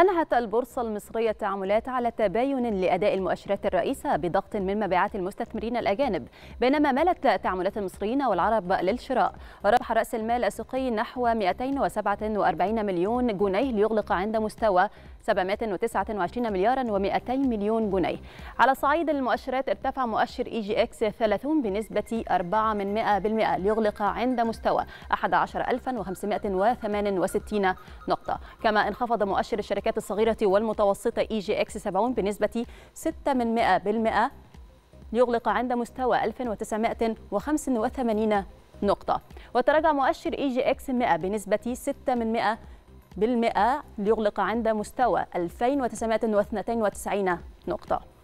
أنهت البورصة المصرية التعاملات على تباين لأداء المؤشرات الرئيسة بضغط من مبيعات المستثمرين الأجانب بينما مالت تعاملات المصريين والعرب للشراء ربح رأس المال السوقي نحو 247 مليون جنيه ليغلق عند مستوى 729 مليارا و200 مليون جنيه على صعيد المؤشرات ارتفع مؤشر اي جي اكس 30 بنسبة 4 من 100% ليغلق عند مستوى 11568 نقطة كما انخفض مؤشر الشركات الشركات الصغيرة والمتوسطة إي جي إكس 70 بنسبة 6 من 100% ليغلق عند مستوى 1985 نقطة وتراجع مؤشر إي جي إكس 100 بنسبة 6 من 100% ليغلق عند مستوى 2992 نقطة